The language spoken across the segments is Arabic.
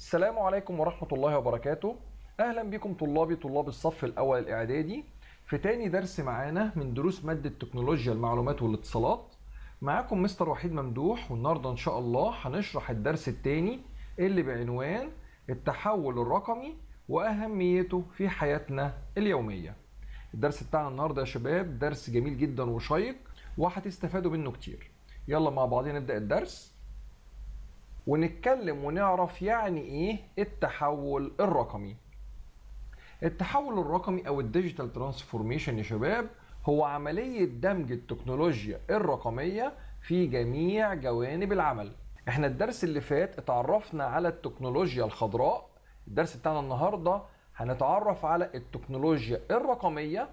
السلام عليكم ورحمة الله وبركاته أهلا بكم طلابي طلاب الصف الأول الإعدادي في تاني درس معانا من دروس مادة تكنولوجيا المعلومات والاتصالات معاكم مستر وحيد ممدوح والنهاردة إن شاء الله هنشرح الدرس التاني اللي بعنوان التحول الرقمي وأهميته في حياتنا اليومية الدرس بتاعنا النهاردة يا شباب درس جميل جدا وشيق وهتستفادوا منه كتير يلا مع بعضنا نبدأ الدرس ونتكلم ونعرف يعني ايه التحول الرقمي التحول الرقمي او الديجيتال ترانسفورميشن يا شباب هو عملية دمج التكنولوجيا الرقمية في جميع جوانب العمل احنا الدرس اللي فات اتعرفنا على التكنولوجيا الخضراء الدرس بتاعنا النهاردة هنتعرف على التكنولوجيا الرقمية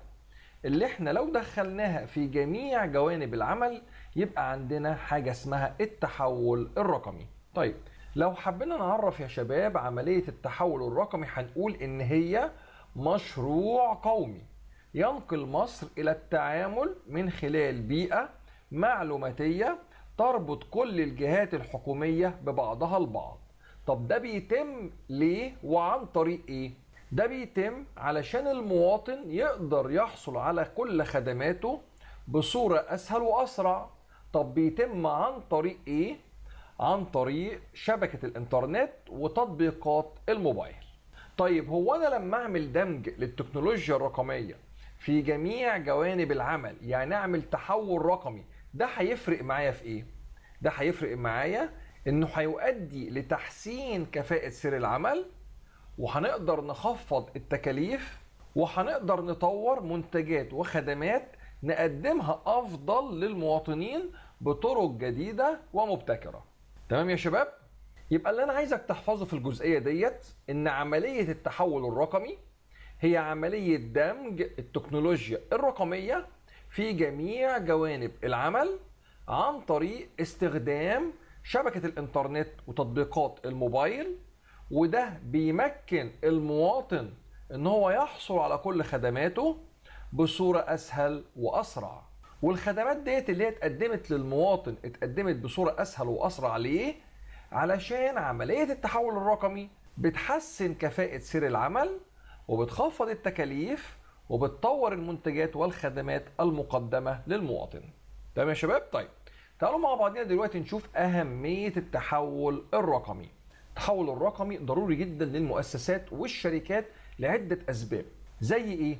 اللي احنا لو دخلناها في جميع جوانب العمل يبقى عندنا حاجة اسمها التحول الرقمي طيب لو حبينا نعرف يا شباب عملية التحول الرقمي هنقول إن هي مشروع قومي ينقل مصر إلى التعامل من خلال بيئة معلوماتية تربط كل الجهات الحكومية ببعضها البعض طب ده بيتم ليه وعن طريق إيه؟ ده بيتم علشان المواطن يقدر يحصل على كل خدماته بصورة أسهل وأسرع طب بيتم عن طريق إيه؟ عن طريق شبكه الانترنت وتطبيقات الموبايل طيب هو انا لما اعمل دمج للتكنولوجيا الرقميه في جميع جوانب العمل يعني اعمل تحول رقمي ده هيفرق معايا في ايه ده هيفرق معايا انه هيؤدي لتحسين كفاءه سير العمل وهنقدر نخفض التكاليف وهنقدر نطور منتجات وخدمات نقدمها افضل للمواطنين بطرق جديده ومبتكره تمام يا شباب يبقى اللي انا عايزك تحفظه في الجزئيه ديت ان عمليه التحول الرقمي هي عمليه دمج التكنولوجيا الرقميه في جميع جوانب العمل عن طريق استخدام شبكه الانترنت وتطبيقات الموبايل وده بيمكن المواطن ان هو يحصل على كل خدماته بصوره اسهل واسرع والخدمات ديت اللي هي اتقدمت للمواطن اتقدمت بصوره اسهل واسرع ليه؟ علشان عمليه التحول الرقمي بتحسن كفاءه سير العمل وبتخفض التكاليف وبتطور المنتجات والخدمات المقدمه للمواطن. تمام يا شباب؟ طيب تعالوا مع بعضنا دلوقتي نشوف اهميه التحول الرقمي. التحول الرقمي ضروري جدا للمؤسسات والشركات لعده اسباب زي ايه؟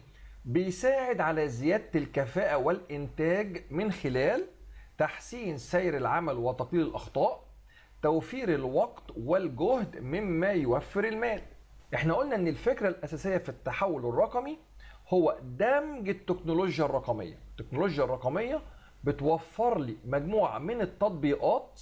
بيساعد على زيادة الكفاءة والإنتاج من خلال تحسين سير العمل وتقليل الأخطاء توفير الوقت والجهد مما يوفر المال احنا قلنا ان الفكرة الأساسية في التحول الرقمي هو دمج التكنولوجيا الرقمية التكنولوجيا الرقمية بتوفر لي مجموعة من التطبيقات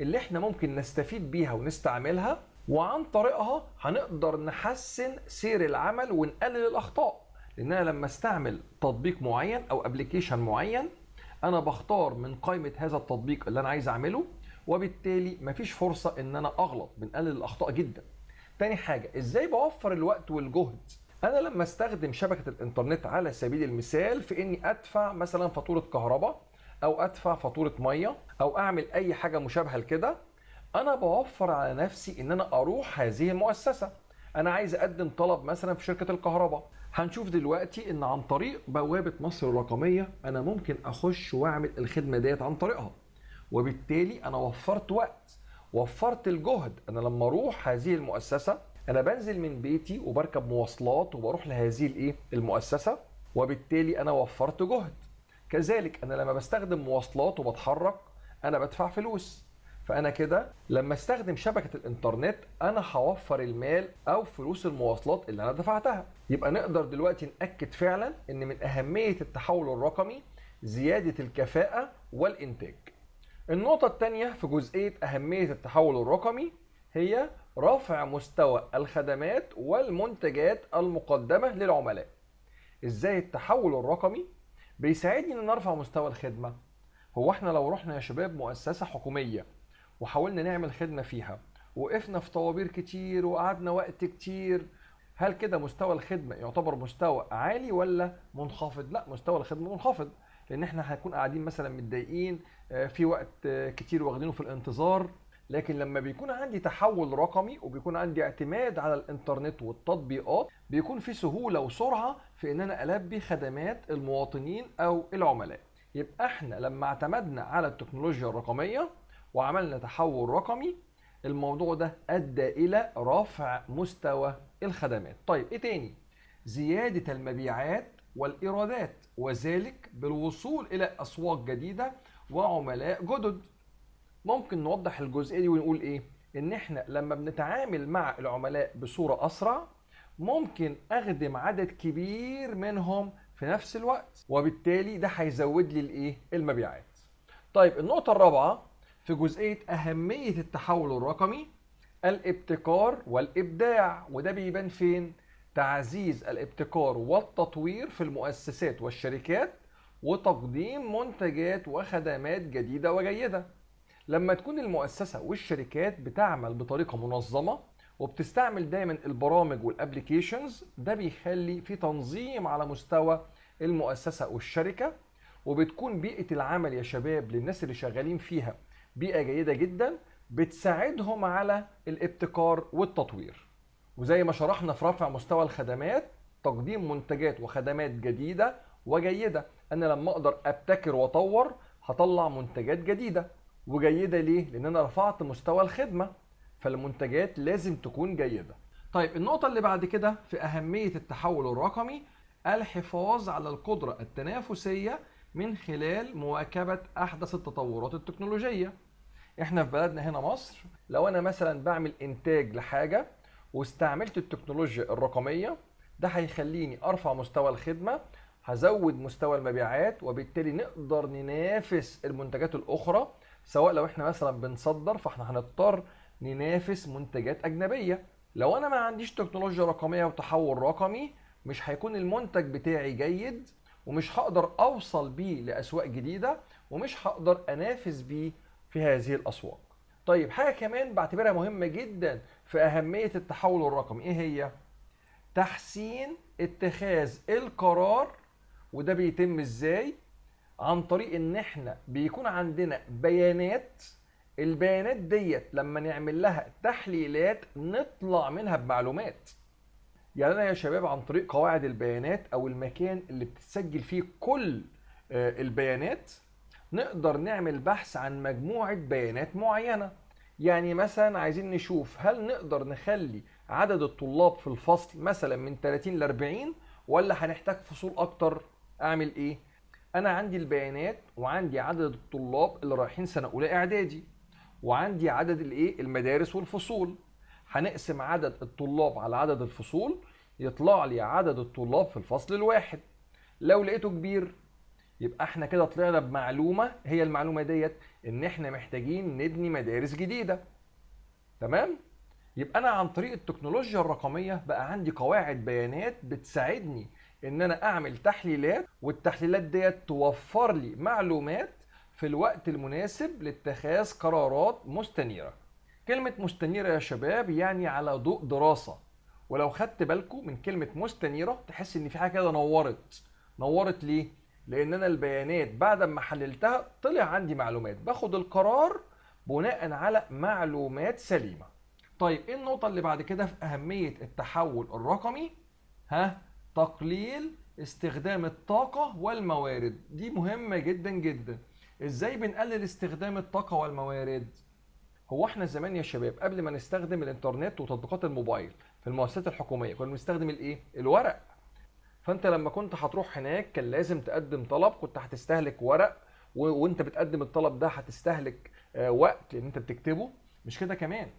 اللي احنا ممكن نستفيد بيها ونستعملها وعن طريقها هنقدر نحسن سير العمل ونقلل الأخطاء لان انا لما استعمل تطبيق معين او ابلكيشن معين انا بختار من قائمه هذا التطبيق اللي انا عايز اعمله وبالتالي مفيش فرصه ان انا اغلط بنقلل الاخطاء جدا تاني حاجه ازاي بوفر الوقت والجهد انا لما استخدم شبكه الانترنت على سبيل المثال في اني ادفع مثلا فاتوره كهرباء او ادفع فاتوره ميه او اعمل اي حاجه مشابهه لكده انا بوفر على نفسي ان انا اروح هذه المؤسسه انا عايز اقدم طلب مثلا في شركه الكهرباء هنشوف دلوقتي ان عن طريق بوابه مصر الرقميه انا ممكن اخش واعمل الخدمه ديت عن طريقها وبالتالي انا وفرت وقت وفرت الجهد انا لما اروح هذه المؤسسه انا بنزل من بيتي وبركب مواصلات وبروح لهذه الايه المؤسسه وبالتالي انا وفرت جهد كذلك انا لما بستخدم مواصلات وبتحرك انا بدفع فلوس فانا كده لما استخدم شبكه الانترنت انا هوفر المال او فلوس المواصلات اللي انا دفعتها يبقى نقدر دلوقتي ناكد فعلا ان من اهميه التحول الرقمي زياده الكفاءه والانتاج النقطه الثانيه في جزئيه اهميه التحول الرقمي هي رفع مستوى الخدمات والمنتجات المقدمه للعملاء ازاي التحول الرقمي بيساعدني ان ارفع مستوى الخدمه هو احنا لو رحنا يا شباب مؤسسه حكوميه وحاولنا نعمل خدمه فيها وقفنا في طوابير كتير وقعدنا وقت كتير هل كده مستوى الخدمه يعتبر مستوى عالي ولا منخفض لا مستوى الخدمه منخفض لان احنا هنكون قاعدين مثلا متضايقين آه، في وقت آه، كتير واخدينه في الانتظار لكن لما بيكون عندي تحول رقمي وبيكون عندي اعتماد على الانترنت والتطبيقات بيكون في سهوله وسرعه في ان انا البي خدمات المواطنين او العملاء يبقى احنا لما اعتمدنا على التكنولوجيا الرقميه وعملنا تحول رقمي الموضوع ده ادى الى رفع مستوى الخدمات طيب ايه تاني زياده المبيعات والايرادات وذلك بالوصول الى اسواق جديده وعملاء جدد ممكن نوضح الجزئيه دي ونقول ايه ان احنا لما بنتعامل مع العملاء بصوره اسرع ممكن اخدم عدد كبير منهم في نفس الوقت وبالتالي ده هيزود لي الايه المبيعات طيب النقطه الرابعه في جزئيه اهميه التحول الرقمي الابتكار والابداع وده بيبان فين تعزيز الابتكار والتطوير في المؤسسات والشركات وتقديم منتجات وخدمات جديده وجيده لما تكون المؤسسه والشركات بتعمل بطريقه منظمه وبتستعمل دايما البرامج والابلكيشنز ده بيخلي في تنظيم على مستوى المؤسسه والشركه وبتكون بيئه العمل يا شباب للناس اللي شغالين فيها بيئه جيده جدا بتساعدهم على الابتكار والتطوير وزي ما شرحنا في رفع مستوى الخدمات تقديم منتجات وخدمات جديده وجيده انا لما اقدر ابتكر واطور هطلع منتجات جديده وجيده ليه لان انا رفعت مستوى الخدمه فالمنتجات لازم تكون جيده طيب النقطه اللي بعد كده في اهميه التحول الرقمي الحفاظ على القدره التنافسيه من خلال مواكبه احدث التطورات التكنولوجيه احنا في بلدنا هنا مصر لو انا مثلا بعمل انتاج لحاجه واستعملت التكنولوجيا الرقميه ده هيخليني ارفع مستوى الخدمه هزود مستوى المبيعات وبالتالي نقدر ننافس المنتجات الاخرى سواء لو احنا مثلا بنصدر فاحنا هنضطر ننافس منتجات اجنبيه لو انا ما عنديش تكنولوجيا رقميه وتحول رقمي مش هيكون المنتج بتاعي جيد ومش هقدر اوصل بيه لاسواق جديده ومش هقدر انافس بيه في هذه الاسواق طيب حاجه كمان بعتبرها مهمه جدا في اهميه التحول الرقمي ايه هي تحسين اتخاذ القرار وده بيتم ازاي عن طريق ان احنا بيكون عندنا بيانات البيانات ديت لما نعمل لها تحليلات نطلع منها بمعلومات يعني انا يا شباب عن طريق قواعد البيانات او المكان اللي بتسجل فيه كل آه، البيانات نقدر نعمل بحث عن مجموعة بيانات معينة يعني مثلا عايزين نشوف هل نقدر نخلي عدد الطلاب في الفصل مثلا من 30 ل 40 ولا هنحتاج فصول اكتر اعمل ايه انا عندي البيانات وعندي عدد الطلاب اللي رايحين سنه اولى اعدادي وعندي عدد الايه المدارس والفصول هنقسم عدد الطلاب على عدد الفصول يطلع لي عدد الطلاب في الفصل الواحد لو لقيته كبير يبقى احنا كده طلعنا بمعلومه هي المعلومه ديت ان احنا محتاجين نبني مدارس جديده تمام يبقى انا عن طريق التكنولوجيا الرقميه بقى عندي قواعد بيانات بتساعدني ان انا اعمل تحليلات والتحليلات ديت توفر لي معلومات في الوقت المناسب لاتخاذ قرارات مستنيره كلمه مستنيره يا شباب يعني على ضوء دراسه ولو خدت بالكم من كلمه مستنيره تحس ان في حاجه كده نورت نورت ليه لان انا البيانات بعد ما حللتها طلع عندي معلومات باخد القرار بناء على معلومات سليمه طيب ايه النقطه اللي بعد كده في اهميه التحول الرقمي ها تقليل استخدام الطاقه والموارد دي مهمه جدا جدا ازاي بنقلل استخدام الطاقه والموارد هو احنا زمان يا شباب قبل ما نستخدم الانترنت وتطبيقات الموبايل في المؤسسات الحكوميه كنا بنستخدم الايه الورق فانت لما كنت هتروح هناك كان لازم تقدم طلب كنت هتستهلك ورق و... وانت بتقدم الطلب ده هتستهلك آه، وقت ان انت بتكتبه مش كده كمان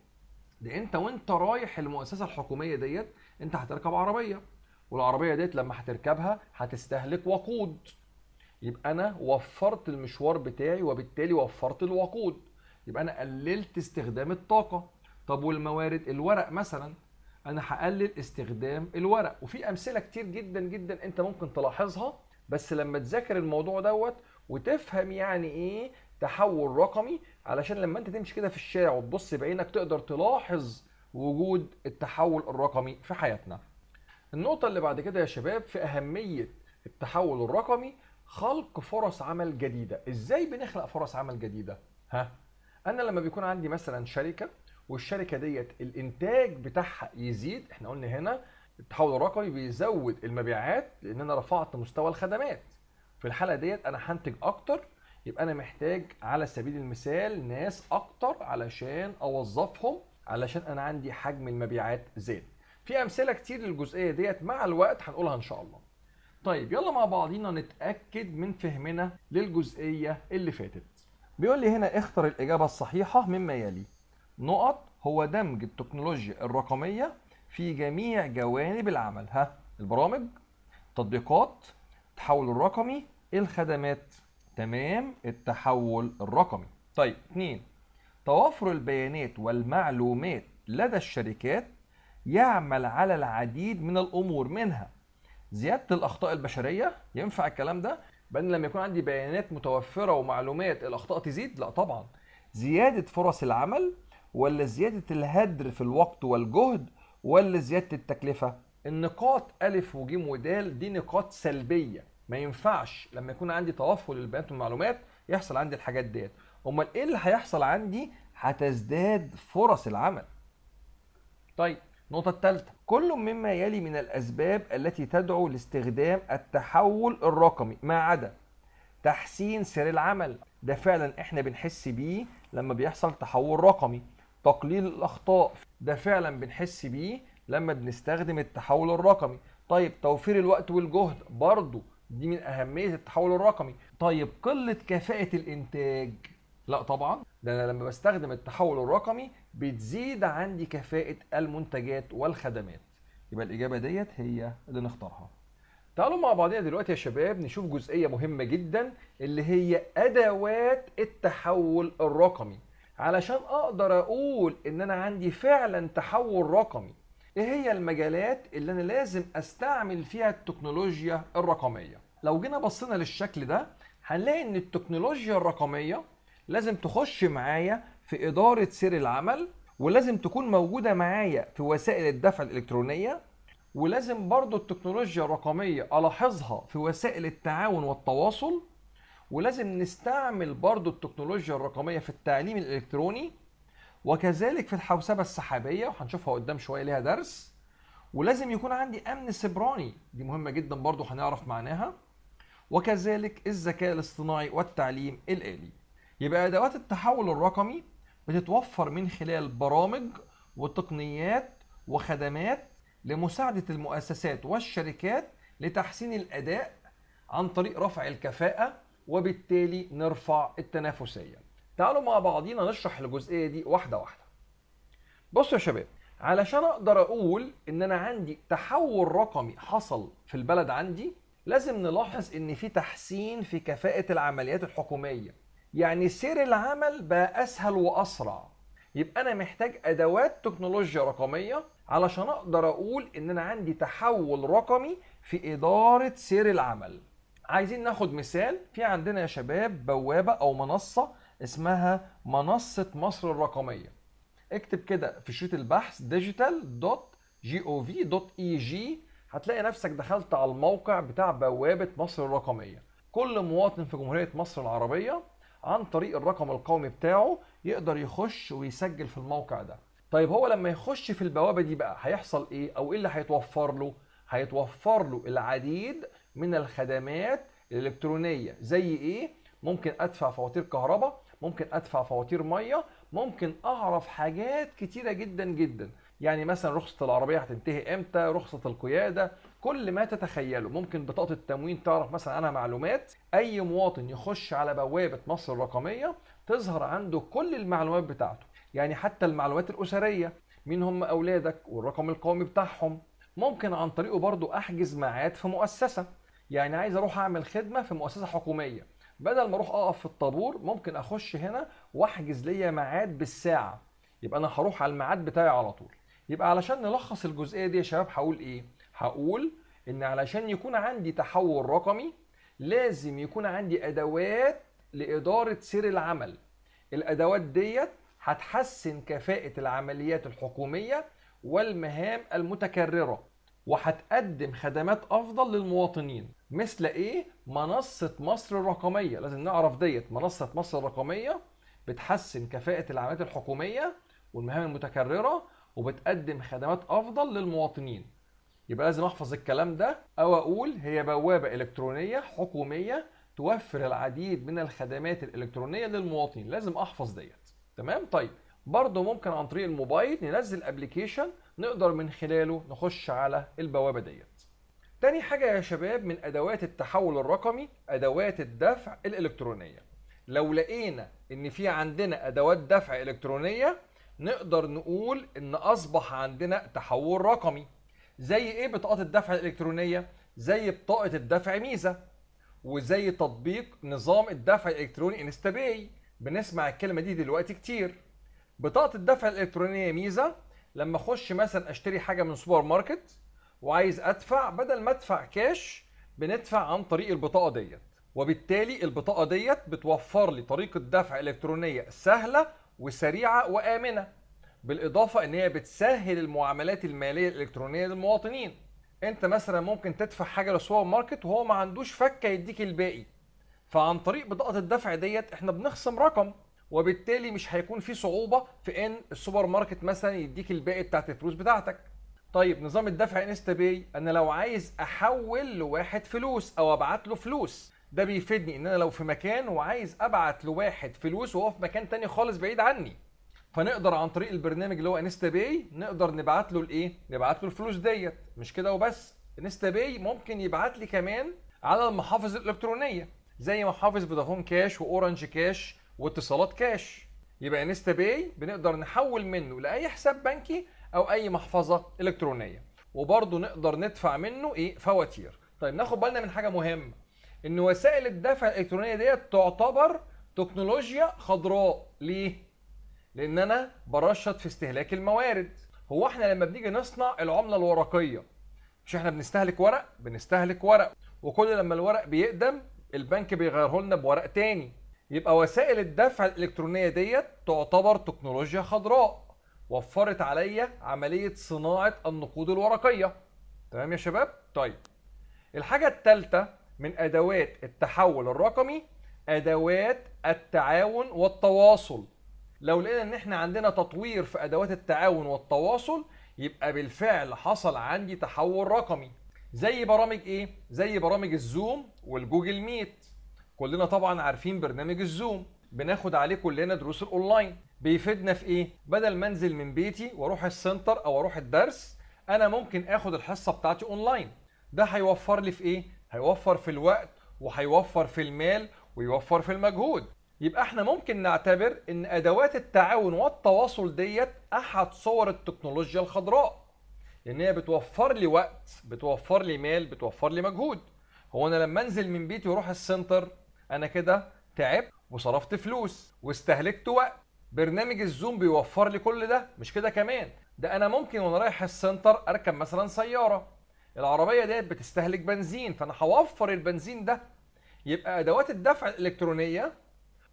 ده انت وانت رايح المؤسسه الحكوميه ديت انت هتركب عربيه والعربيه ديت لما هتركبها هتستهلك وقود يبقى انا وفرت المشوار بتاعي وبالتالي وفرت الوقود يبقى انا قللت استخدام الطاقه طب والموارد الورق مثلا انا هقلل استخدام الورق وفي امثله كتير جدا جدا انت ممكن تلاحظها بس لما تذاكر الموضوع دوت وتفهم يعني ايه تحول رقمي علشان لما انت تمشي كده في الشارع وتبص بعينك تقدر تلاحظ وجود التحول الرقمي في حياتنا النقطة اللي بعد كده يا شباب في أهمية التحول الرقمي خلق فرص عمل جديدة ازاي بنخلق فرص عمل جديدة ها أنا لما بيكون عندي مثلا شركة والشركه ديت الانتاج بتاعها يزيد احنا قلنا هنا التحول الرقمي بيزود المبيعات لان انا رفعت مستوى الخدمات في الحاله ديت انا هنتج اكتر يبقى انا محتاج على سبيل المثال ناس اكتر علشان اوظفهم علشان انا عندي حجم المبيعات زاد في امثله كتير للجزئيه ديت مع الوقت هنقولها ان شاء الله طيب يلا مع بعضينا نتاكد من فهمنا للجزئيه اللي فاتت بيقول لي هنا اختر الاجابه الصحيحه مما يلي نقط هو دمج التكنولوجيا الرقمية في جميع جوانب العمل ها البرامج تطبيقات التحول الرقمي الخدمات تمام التحول الرقمي طيب اثنين توافر البيانات والمعلومات لدى الشركات يعمل على العديد من الامور منها زياده الاخطاء البشريه ينفع الكلام ده بان لما يكون عندي بيانات متوفره ومعلومات الاخطاء تزيد لا طبعا زياده فرص العمل ولا زيادة الهدر في الوقت والجهد ولا زيادة التكلفة النقاط ألف وجيم ودال دي نقاط سلبية ما ينفعش لما يكون عندي توفر للبيانات والمعلومات يحصل عندي الحاجات ديت امال ايه اللي هيحصل عندي هتزداد فرص العمل طيب النقطة الثالثة كل مما يلي من الأسباب التي تدعو لاستخدام التحول الرقمي ما عدا تحسين سير العمل ده فعلا احنا بنحس بيه لما بيحصل تحول رقمي تقليل الاخطاء ده فعلا بنحس بيه لما بنستخدم التحول الرقمي طيب توفير الوقت والجهد برضو دي من اهميه التحول الرقمي طيب قله كفاءه الانتاج لا طبعا ده انا لما بستخدم التحول الرقمي بتزيد عندي كفاءه المنتجات والخدمات يبقى الاجابه ديت هي اللي نختارها تعالوا مع بعضنا دلوقتي يا شباب نشوف جزئيه مهمه جدا اللي هي ادوات التحول الرقمي علشان اقدر اقول ان انا عندي فعلا تحول رقمي ايه هي المجالات اللي انا لازم استعمل فيها التكنولوجيا الرقميه لو جينا بصينا للشكل ده هنلاقي ان التكنولوجيا الرقميه لازم تخش معايا في اداره سير العمل ولازم تكون موجوده معايا في وسائل الدفع الالكترونيه ولازم برضو التكنولوجيا الرقميه الاحظها في وسائل التعاون والتواصل ولازم نستعمل برضو التكنولوجيا الرقميه في التعليم الالكتروني وكذلك في الحوسبه السحابيه وهنشوفها قدام شويه ليها درس ولازم يكون عندي امن سبراني دي مهمه جدا برضو هنعرف معناها وكذلك الذكاء الاصطناعي والتعليم الالي يبقى ادوات التحول الرقمي بتتوفر من خلال برامج وتقنيات وخدمات لمساعده المؤسسات والشركات لتحسين الاداء عن طريق رفع الكفاءه وبالتالي نرفع التنافسية تعالوا مع بعضينا نشرح الجزئية دي واحدة واحدة بصوا يا شباب علشان اقدر اقول ان انا عندي تحول رقمي حصل في البلد عندي لازم نلاحظ ان في تحسين في كفاءة العمليات الحكومية يعني سير العمل بقى اسهل واسرع يبقى انا محتاج ادوات تكنولوجيا رقمية علشان اقدر اقول ان انا عندي تحول رقمي في ادارة سير العمل عايزين ناخد مثال في عندنا يا شباب بوابه او منصه اسمها منصه مصر الرقميه اكتب كده في شريط البحث digital.gov.eg هتلاقي نفسك دخلت على الموقع بتاع بوابه مصر الرقميه كل مواطن في جمهوريه مصر العربيه عن طريق الرقم القومي بتاعه يقدر يخش ويسجل في الموقع ده طيب هو لما يخش في البوابه دي بقى هيحصل ايه او ايه اللي هيتوفر له هيتوفر له العديد من الخدمات الالكترونيه زي ايه ممكن ادفع فواتير كهرباء ممكن ادفع فواتير ميه ممكن اعرف حاجات كتيره جدا جدا يعني مثلا رخصه العربيه هتنتهي امتى رخصه القياده كل ما تتخيله ممكن بطاقه التموين تعرف مثلا عنها معلومات اي مواطن يخش على بوابه مصر الرقميه تظهر عنده كل المعلومات بتاعته يعني حتى المعلومات الاسريه مين هم اولادك والرقم القومي بتاعهم ممكن عن طريقه برضو احجز ميعاد في مؤسسه يعني عايز اروح اعمل خدمه في مؤسسه حكوميه بدل ما اروح اقف في الطابور ممكن اخش هنا واحجز ليا ميعاد بالساعه يبقى انا هروح على الميعاد بتاعي على طول يبقى علشان نلخص الجزئيه دي يا شباب هقول ايه هقول ان علشان يكون عندي تحول رقمي لازم يكون عندي ادوات لاداره سير العمل الادوات ديت هتحسن كفاءه العمليات الحكوميه والمهام المتكرره وهتقدم خدمات افضل للمواطنين مثل ايه منصه مصر الرقميه لازم نعرف ديت منصه مصر الرقميه بتحسن كفاءه العمليات الحكوميه والمهام المتكرره وبتقدم خدمات افضل للمواطنين يبقى لازم احفظ الكلام ده او اقول هي بوابه الكترونيه حكوميه توفر العديد من الخدمات الالكترونيه للمواطنين لازم احفظ ديت تمام طيب برضه ممكن عن طريق الموبايل ننزل ابلكيشن نقدر من خلاله نخش على البوابه ديت تاني حاجة يا شباب من أدوات التحول الرقمي أدوات الدفع الإلكترونية لو لقينا إن في عندنا أدوات دفع إلكترونية نقدر نقول إن أصبح عندنا تحول رقمي زي إيه بطاقات الدفع الإلكترونية؟ زي بطاقة الدفع ميزة وزي تطبيق نظام الدفع الإلكتروني انستاباي بنسمع الكلمة دي دلوقتي كتير بطاقة الدفع الإلكترونية ميزة لما أخش مثلا أشتري حاجة من سوبر ماركت وعايز ادفع بدل ما ادفع كاش بندفع عن طريق البطاقه ديت وبالتالي البطاقه ديت بتوفر لي طريقه دفع الكترونيه سهله وسريعه وامنه بالاضافه ان هي بتسهل المعاملات الماليه الالكترونيه للمواطنين انت مثلا ممكن تدفع حاجه للسوبر ماركت وهو ما عندوش فكه يديك الباقي فعن طريق بطاقه الدفع ديت احنا بنخصم رقم وبالتالي مش هيكون في صعوبه في ان السوبر ماركت مثلا يديك الباقي بتاعت الفلوس بتاعتك طيب نظام الدفع انستا باي انا لو عايز احول لواحد فلوس او ابعت له فلوس ده بيفيدني ان انا لو في مكان وعايز ابعت لواحد فلوس وهو في مكان تاني خالص بعيد عني فنقدر عن طريق البرنامج اللي هو انستا باي نقدر نبعت له الايه نبعت له الفلوس ديت مش كده وبس انستا باي ممكن يبعت لي كمان على المحافظ الالكترونيه زي محافظ فودافون كاش واورنج كاش واتصالات كاش يبقى انستا باي بنقدر نحول منه لاي حساب بنكي او اي محفظه الكترونيه وبرضه نقدر ندفع منه ايه فواتير طيب ناخد بالنا من حاجه مهمه ان وسائل الدفع الالكترونيه ديت تعتبر تكنولوجيا خضراء ليه لان انا برشط في استهلاك الموارد هو احنا لما بنيجي نصنع العمله الورقيه مش احنا بنستهلك ورق بنستهلك ورق وكل لما الورق بيقدم البنك بيغيره لنا بورق تاني يبقى وسائل الدفع الالكترونيه ديت تعتبر تكنولوجيا خضراء وفرت عليا عمليه صناعه النقود الورقيه تمام يا شباب طيب الحاجه الثالثه من ادوات التحول الرقمي ادوات التعاون والتواصل لو لقينا ان احنا عندنا تطوير في ادوات التعاون والتواصل يبقى بالفعل حصل عندي تحول رقمي زي برامج ايه زي برامج الزوم والجوجل ميت كلنا طبعا عارفين برنامج الزوم بناخد عليه كلنا دروس الاونلاين بيفيدنا في ايه بدل ما انزل من بيتي واروح السنتر او اروح الدرس انا ممكن اخد الحصه بتاعتي اونلاين ده هيوفر لي في ايه هيوفر في الوقت وهيوفر في المال ويوفر في المجهود يبقى احنا ممكن نعتبر ان ادوات التعاون والتواصل ديت احد صور التكنولوجيا الخضراء لان هي بتوفر لي وقت بتوفر لي مال بتوفر لي مجهود هو انا لما انزل من بيتي واروح السنتر انا كده تعبت وصرفت فلوس واستهلكت وقت برنامج الزوم بيوفر لي كل ده مش كده كمان ده انا ممكن وانا رايح السنتر اركب مثلا سياره العربيه ديت بتستهلك بنزين فانا هوفر البنزين ده يبقى ادوات الدفع الالكترونيه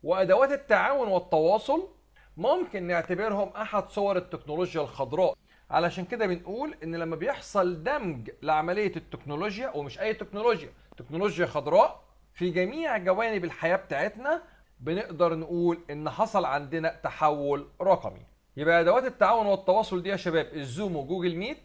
وادوات التعاون والتواصل ممكن نعتبرهم احد صور التكنولوجيا الخضراء علشان كده بنقول ان لما بيحصل دمج لعمليه التكنولوجيا ومش اي تكنولوجيا تكنولوجيا خضراء في جميع جوانب الحياه بتاعتنا بنقدر نقول ان حصل عندنا تحول رقمي يبقى ادوات التعاون والتواصل دي يا شباب الزوم وجوجل ميت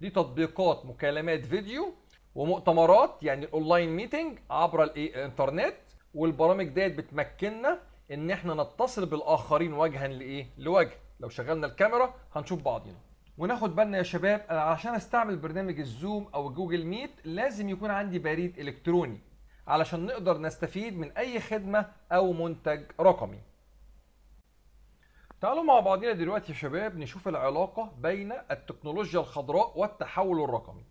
دي تطبيقات مكالمات فيديو ومؤتمرات يعني الاونلاين ميتنج عبر الانترنت والبرامج ديت بتمكننا ان احنا نتصل بالاخرين وجها لايه لوجه لو شغلنا الكاميرا هنشوف بعضينا وناخد بالنا يا شباب انا عشان استعمل برنامج الزوم او جوجل ميت لازم يكون عندي بريد الكتروني علشان نقدر نستفيد من اي خدمه او منتج رقمي تعالوا مع بعضنا دلوقتي يا شباب نشوف العلاقه بين التكنولوجيا الخضراء والتحول الرقمي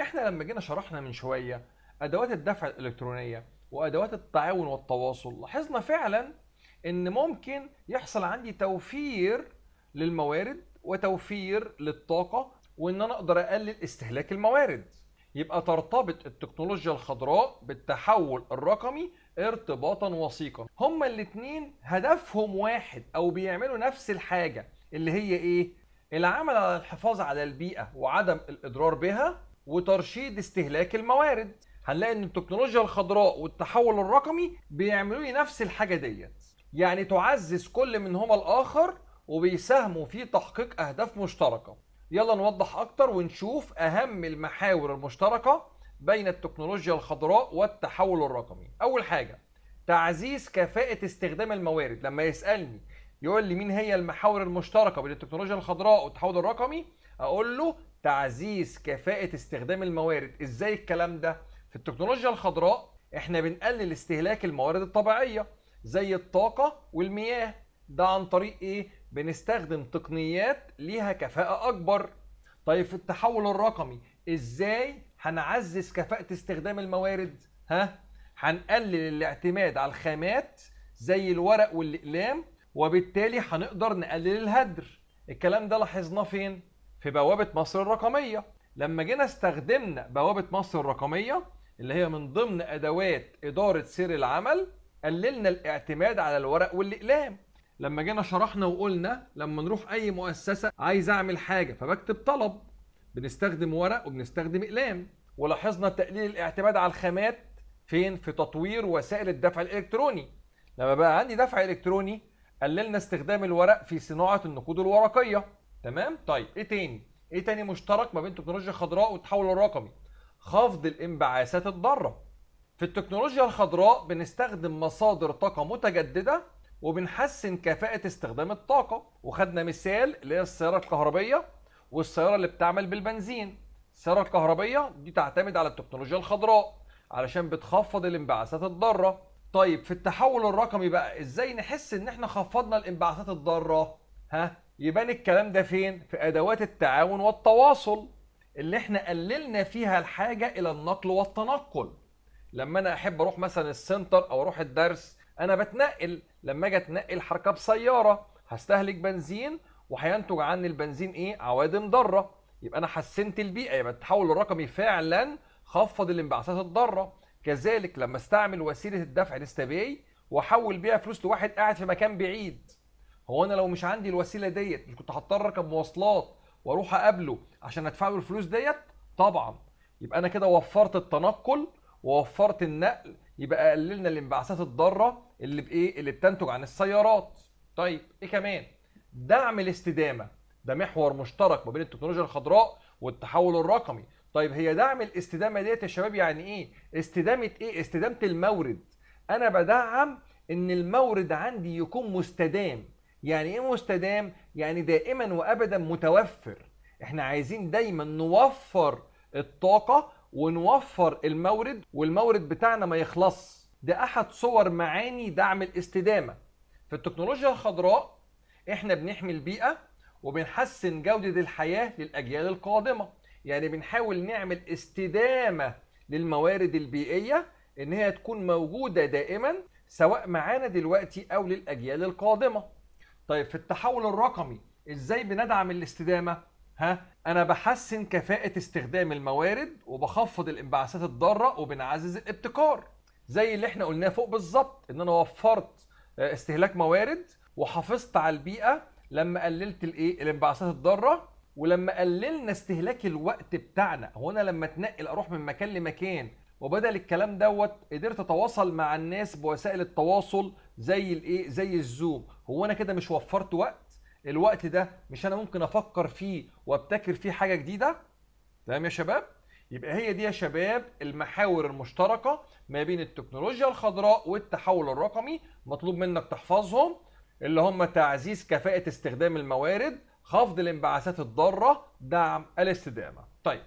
احنا لما جينا شرحنا من شويه ادوات الدفع الالكترونيه وادوات التعاون والتواصل لاحظنا فعلا ان ممكن يحصل عندي توفير للموارد وتوفير للطاقه وان انا اقدر اقلل استهلاك الموارد يبقى ترتبط التكنولوجيا الخضراء بالتحول الرقمي ارتباطا وثيقا هما الاثنين هدفهم واحد او بيعملوا نفس الحاجه اللي هي ايه العمل على الحفاظ على البيئه وعدم الاضرار بها وترشيد استهلاك الموارد هنلاقي ان التكنولوجيا الخضراء والتحول الرقمي بيعملوا لي نفس الحاجه ديت يعني تعزز كل منهما الاخر وبيساهموا في تحقيق اهداف مشتركه يلا نوضح اكتر ونشوف اهم المحاور المشتركه بين التكنولوجيا الخضراء والتحول الرقمي اول حاجه تعزيز كفاءه استخدام الموارد لما يسالني يقول لي مين هي المحاور المشتركه بين التكنولوجيا الخضراء والتحول الرقمي اقول له تعزيز كفاءه استخدام الموارد ازاي الكلام ده في التكنولوجيا الخضراء احنا بنقلل استهلاك الموارد الطبيعيه زي الطاقه والمياه ده عن طريق ايه بنستخدم تقنيات ليها كفاءة أكبر طيب في التحول الرقمي إزاي هنعزز كفاءة استخدام الموارد ها هنقلل الاعتماد على الخامات زي الورق والأقلام وبالتالي هنقدر نقلل الهدر الكلام ده لاحظناه فين في بوابة مصر الرقمية لما جينا استخدمنا بوابة مصر الرقمية اللي هي من ضمن أدوات إدارة سير العمل قللنا الاعتماد على الورق والأقلام لما جينا شرحنا وقلنا لما نروح اي مؤسسه عايز اعمل حاجه فبكتب طلب بنستخدم ورق وبنستخدم اقلام ولاحظنا تقليل الاعتماد على الخامات فين في تطوير وسائل الدفع الالكتروني لما بقى عندي دفع الكتروني قللنا استخدام الورق في صناعه النقود الورقيه تمام طيب ايه تاني ايه تاني مشترك ما بين التكنولوجيا الخضراء والتحول الرقمي خفض الانبعاثات الضاره في التكنولوجيا الخضراء بنستخدم مصادر طاقه متجدده وبنحسن كفاءة استخدام الطاقة وخدنا مثال اللي هي السيارة الكهربية والسيارة اللي بتعمل بالبنزين السيارة الكهربية دي تعتمد على التكنولوجيا الخضراء علشان بتخفض الانبعاثات الضارة طيب في التحول الرقمي بقى ازاي نحس ان احنا خفضنا الانبعاثات الضارة ها يبان الكلام ده فين في ادوات التعاون والتواصل اللي احنا قللنا فيها الحاجة الى النقل والتنقل لما انا احب اروح مثلا السنتر او اروح الدرس انا بتنقل لما اجي اتنقل هركب سياره هستهلك بنزين وهينتج عني البنزين ايه عوادم ضاره يبقى انا حسنت البيئه يبقى التحول الرقمي فعلا خفض الانبعاثات الضاره كذلك لما استعمل وسيله الدفع الاستباعي واحول بيها فلوس لواحد قاعد في مكان بعيد هو انا لو مش عندي الوسيله ديت مش كنت هضطر اركب مواصلات واروح اقابله عشان ادفع له الفلوس ديت طبعا يبقى انا كده وفرت التنقل ووفرت النقل يبقى قللنا الانبعاثات الضاره اللي بايه اللي بتنتج عن السيارات طيب ايه كمان دعم الاستدامه ده محور مشترك ما بين التكنولوجيا الخضراء والتحول الرقمي طيب هي دعم الاستدامه ديت يا شباب يعني ايه استدامه ايه استدامه المورد انا بدعم ان المورد عندي يكون مستدام يعني ايه مستدام يعني دائما وابدا متوفر احنا عايزين دايما نوفر الطاقه ونوفر المورد والمورد بتاعنا ما يخلص ده احد صور معاني دعم الاستدامه في التكنولوجيا الخضراء احنا بنحمي البيئه وبنحسن جوده الحياه للاجيال القادمه يعني بنحاول نعمل استدامه للموارد البيئيه ان هي تكون موجوده دائما سواء معانا دلوقتي او للاجيال القادمه طيب في التحول الرقمي ازاي بندعم الاستدامه ها انا بحسن كفاءه استخدام الموارد وبخفض الانبعاثات الضاره وبنعزز الابتكار زي اللي احنا قلناه فوق بالظبط ان انا وفرت آه، استهلاك موارد وحافظت على البيئه لما قللت الايه الانبعاثات الضاره ولما قللنا استهلاك الوقت بتاعنا هو انا لما اتنقل اروح من مكان لمكان وبدل الكلام دوت قدرت اتواصل مع الناس بوسائل التواصل زي الايه زي الزوم هو انا كده مش وفرت وقت الوقت ده مش انا ممكن افكر فيه وابتكر فيه حاجه جديده تمام يا شباب يبقى هي دي يا شباب المحاور المشتركه ما بين التكنولوجيا الخضراء والتحول الرقمي مطلوب منك تحفظهم اللي هم تعزيز كفاءه استخدام الموارد خفض الانبعاثات الضاره دعم الاستدامه طيب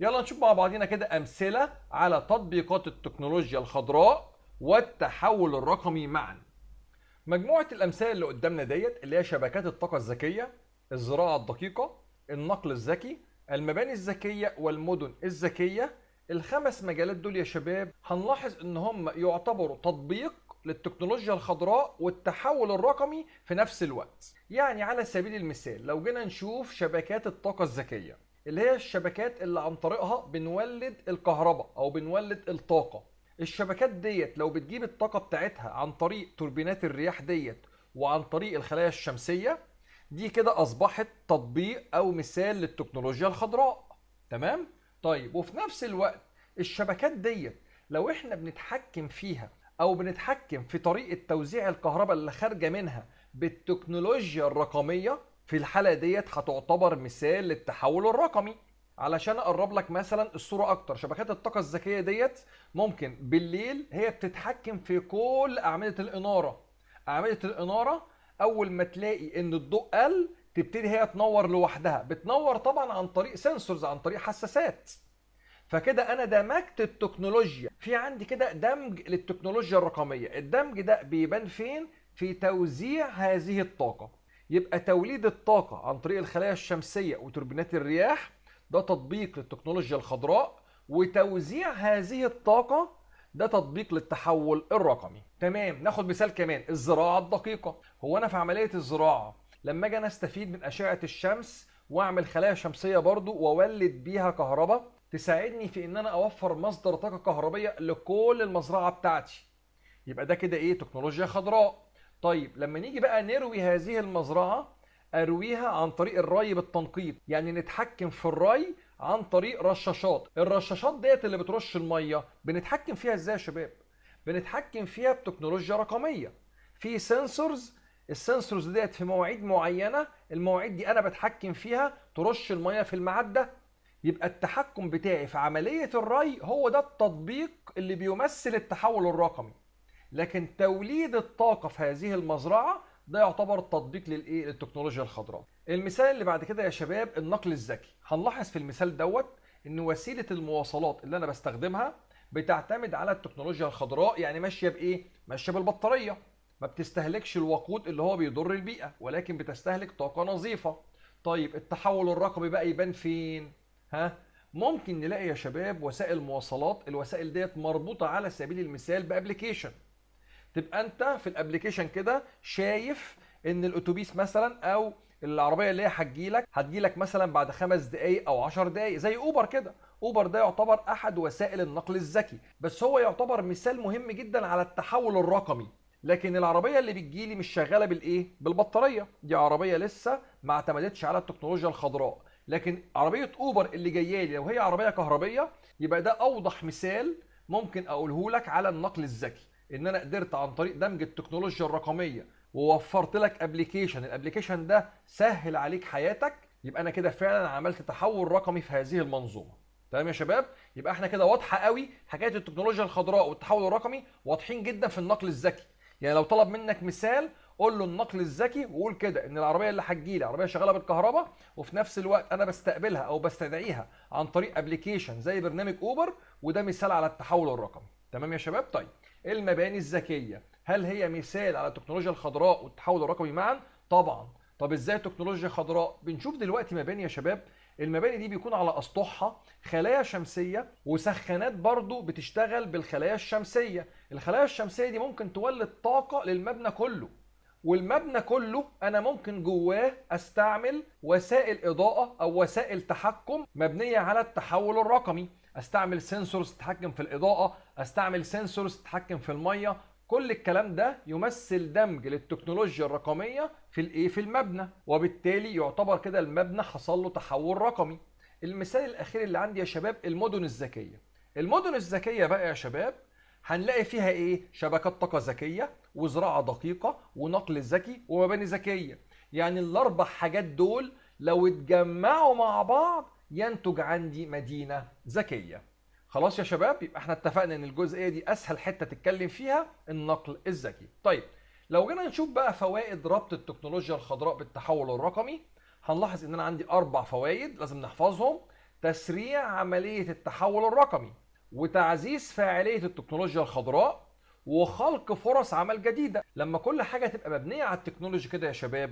يلا نشوف مع بعضينا كده امثله على تطبيقات التكنولوجيا الخضراء والتحول الرقمي معا مجموعه الامثله اللي قدامنا ديت اللي هي شبكات الطاقه الذكيه الزراعه الدقيقه النقل الذكي المباني الذكيه والمدن الذكيه الخمس مجالات دول يا شباب هنلاحظ ان هم يعتبروا تطبيق للتكنولوجيا الخضراء والتحول الرقمي في نفس الوقت يعني على سبيل المثال لو جينا نشوف شبكات الطاقه الذكيه اللي هي الشبكات اللي عن طريقها بنولد الكهرباء او بنولد الطاقه الشبكات ديت لو بتجيب الطاقه بتاعتها عن طريق توربينات الرياح ديت وعن طريق الخلايا الشمسيه دي كده اصبحت تطبيق او مثال للتكنولوجيا الخضراء تمام طيب وفي نفس الوقت الشبكات ديت لو احنا بنتحكم فيها او بنتحكم في طريقه توزيع الكهرباء اللي خارجه منها بالتكنولوجيا الرقميه في الحاله ديت هتعتبر مثال للتحول الرقمي علشان اقرب لك مثلا الصوره اكتر شبكات الطاقه الذكيه ديت ممكن بالليل هي بتتحكم في كل اعمده الاناره اعمده الاناره اول ما تلاقي ان الضوء قل تبتدي هي تنور لوحدها بتنور طبعا عن طريق سنسورز عن طريق حساسات فكده انا دمجت التكنولوجيا في عندي كده دمج للتكنولوجيا الرقميه الدمج ده بيبان فين في توزيع هذه الطاقه يبقى توليد الطاقه عن طريق الخلايا الشمسيه وتوربينات الرياح ده تطبيق للتكنولوجيا الخضراء وتوزيع هذه الطاقه ده تطبيق للتحول الرقمي تمام ناخد مثال كمان الزراعه الدقيقه هو انا في عمليه الزراعه لما اجي انا استفيد من اشعه الشمس واعمل خلايا شمسيه برضو واولد بيها كهرباء تساعدني في ان انا اوفر مصدر طاقه كهربيه لكل المزرعه بتاعتي يبقى ده كده ايه تكنولوجيا خضراء طيب لما نيجي بقى نروي هذه المزرعه ارويها عن طريق الري بالتنقيط يعني نتحكم في الري عن طريق رشاشات الرشاشات ديت اللي بترش الميه بنتحكم فيها ازاي يا شباب بنتحكم فيها بتكنولوجيا رقميه في سنسورز السنسورز ديت في مواعيد معينه المواعيد دي انا بتحكم فيها ترش الميه في الميعاد ده يبقى التحكم بتاعي في عمليه الري هو ده التطبيق اللي بيمثل التحول الرقمي لكن توليد الطاقه في هذه المزرعه ده يعتبر تطبيق للايه للتكنولوجيا الخضراء المثال اللي بعد كده يا شباب النقل الذكي هنلاحظ في المثال دوت ان وسيله المواصلات اللي انا بستخدمها بتعتمد على التكنولوجيا الخضراء يعني ماشيه بايه ماشيه بالبطاريه ما بتستهلكش الوقود اللي هو بيضر البيئه ولكن بتستهلك طاقه نظيفه طيب التحول الرقمي بقى يبان فين ها ممكن نلاقي يا شباب وسائل مواصلات الوسائل ديت مربوطه على سبيل المثال بابلكيشن تبقى انت في الابلكيشن كده شايف ان الاتوبيس مثلا او العربيه اللي هي هتجيلك هتجيلك مثلا بعد خمس دقائق او عشر دقائق زي اوبر كده اوبر ده يعتبر احد وسائل النقل الذكي بس هو يعتبر مثال مهم جدا على التحول الرقمي لكن العربيه اللي بتجيلي مش شغاله بالايه بالبطاريه دي عربيه لسه ما اعتمدتش على التكنولوجيا الخضراء لكن عربيه اوبر اللي جايه لي لو هي عربيه كهربيه يبقى ده اوضح مثال ممكن اقوله لك على النقل الذكي ان انا قدرت عن طريق دمج التكنولوجيا الرقميه ووفرت لك ابلكيشن الابلكيشن ده سهل عليك حياتك يبقى انا كده فعلا عملت تحول رقمي في هذه المنظومه تمام يا شباب يبقى احنا كده واضحه قوي حكايه التكنولوجيا الخضراء والتحول الرقمي واضحين جدا في النقل الذكي يعني لو طلب منك مثال قول له النقل الذكي وقول كده ان العربيه اللي هتجيلي عربيه شغاله بالكهرباء وفي نفس الوقت انا بستقبلها او بستدعيها عن طريق ابلكيشن زي برنامج اوبر وده مثال على التحول الرقمي تمام يا شباب طيب المباني الذكيه هل هي مثال على التكنولوجيا الخضراء والتحول الرقمي معا طبعا طب ازاي التكنولوجيا خضراء بنشوف دلوقتي مباني يا شباب المباني دي بيكون على اسطحها خلايا شمسيه وسخانات برضو بتشتغل بالخلايا الشمسيه الخلايا الشمسيه دي ممكن تولد طاقه للمبنى كله والمبنى كله انا ممكن جواه استعمل وسائل اضاءه او وسائل تحكم مبنيه على التحول الرقمي استعمل سنسورز تتحكم في الاضاءه استعمل سنسورز تتحكم في الميه كل الكلام ده يمثل دمج للتكنولوجيا الرقميه في الايه في المبنى وبالتالي يعتبر كده المبنى حصل له تحول رقمي المثال الاخير اللي عندي يا شباب المدن الذكيه المدن الذكيه بقى يا شباب هنلاقي فيها ايه شبكات طاقه ذكيه وزراعه دقيقه ونقل ذكي ومباني ذكيه يعني الاربع حاجات دول لو اتجمعوا مع بعض ينتج عندي مدينه ذكيه خلاص يا شباب يبقى احنا اتفقنا ان الجزئيه دي اسهل حته تتكلم فيها النقل الذكي طيب لو جينا نشوف بقى فوائد ربط التكنولوجيا الخضراء بالتحول الرقمي هنلاحظ ان انا عندي اربع فوائد لازم نحفظهم تسريع عمليه التحول الرقمي وتعزيز فاعليه التكنولوجيا الخضراء وخلق فرص عمل جديده لما كل حاجه تبقى مبنيه على التكنولوجي كده يا شباب